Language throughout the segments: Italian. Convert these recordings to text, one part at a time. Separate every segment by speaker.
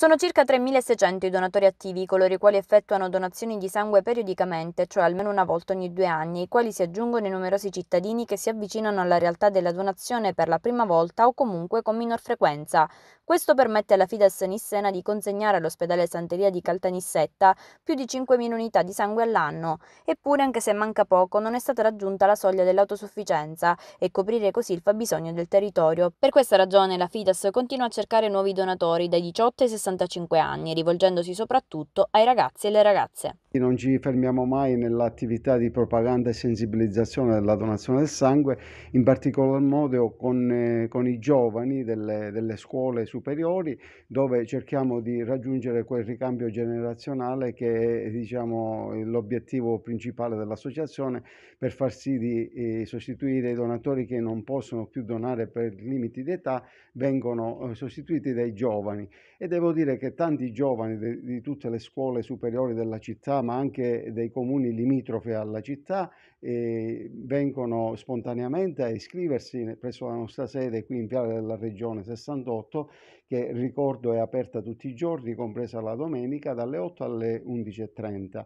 Speaker 1: Sono circa 3.600 i donatori attivi, coloro i quali effettuano donazioni di sangue periodicamente, cioè almeno una volta ogni due anni, ai quali si aggiungono i numerosi cittadini che si avvicinano alla realtà della donazione per la prima volta o comunque con minor frequenza. Questo permette alla Fides Nissena di consegnare all'ospedale Santeria di Caltanissetta più di 5.000 unità di sangue all'anno. Eppure, anche se manca poco, non è stata raggiunta la soglia dell'autosufficienza e coprire così il fabbisogno del territorio. Per questa ragione la Fides continua a cercare nuovi donatori dai 18 ai 60 65 anni, rivolgendosi soprattutto ai ragazzi e alle ragazze.
Speaker 2: Non ci fermiamo mai nell'attività di propaganda e sensibilizzazione della donazione del sangue, in particolar modo con, eh, con i giovani delle, delle scuole superiori, dove cerchiamo di raggiungere quel ricambio generazionale che è diciamo, l'obiettivo principale dell'associazione per far sì di eh, sostituire i donatori che non possono più donare per limiti di età, vengono eh, sostituiti dai giovani. E devo dire dire che tanti giovani de, di tutte le scuole superiori della città, ma anche dei comuni limitrofi alla città, eh, vengono spontaneamente a iscriversi presso la nostra sede qui in Piale della Regione 68, che ricordo è aperta tutti i giorni, compresa la domenica, dalle 8 alle 11.30.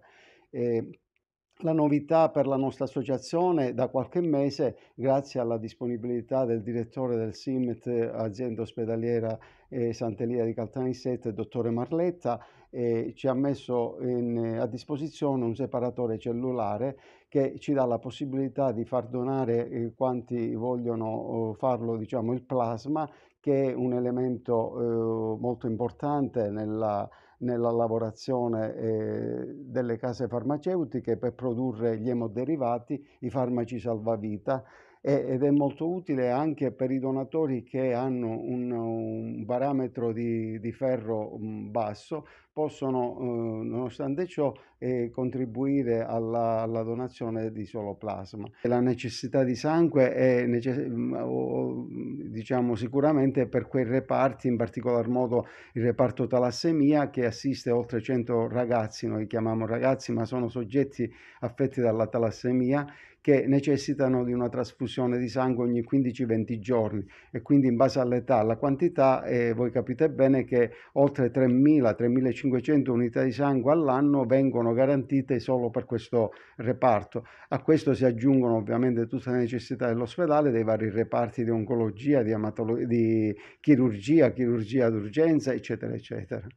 Speaker 2: Eh, la novità per la nostra associazione da qualche mese, grazie alla disponibilità del direttore del SIMET, azienda ospedaliera eh, Sant'Elia di Caltanissette, dottore Marletta, eh, ci ha messo in, a disposizione un separatore cellulare che ci dà la possibilità di far donare eh, quanti vogliono oh, farlo diciamo, il plasma che è un elemento eh, molto importante nella, nella lavorazione eh, delle case farmaceutiche per produrre gli emoderivati, i farmaci salvavita ed è molto utile anche per i donatori che hanno un, un parametro di, di, ferro mm, basso, possono eh, nonostante ciò eh, contribuire alla, alla, donazione di solo plasma. La necessità di sangue è necess mm, diciamo sicuramente per quei reparti, in particolar modo il reparto talassemia che assiste oltre 100 ragazzi, noi li chiamiamo ragazzi ma sono soggetti affetti dalla talassemia che necessitano di una trasfusione di sangue ogni 15-20 giorni e quindi in base all'età, alla quantità, eh, voi capite bene che oltre 3.000-3.500 unità di sangue all'anno vengono garantite solo per questo reparto. A questo si aggiungono ovviamente tutte le necessità dell'ospedale, dei vari reparti di oncologia, di, di chirurgia, chirurgia d'urgenza, eccetera, eccetera.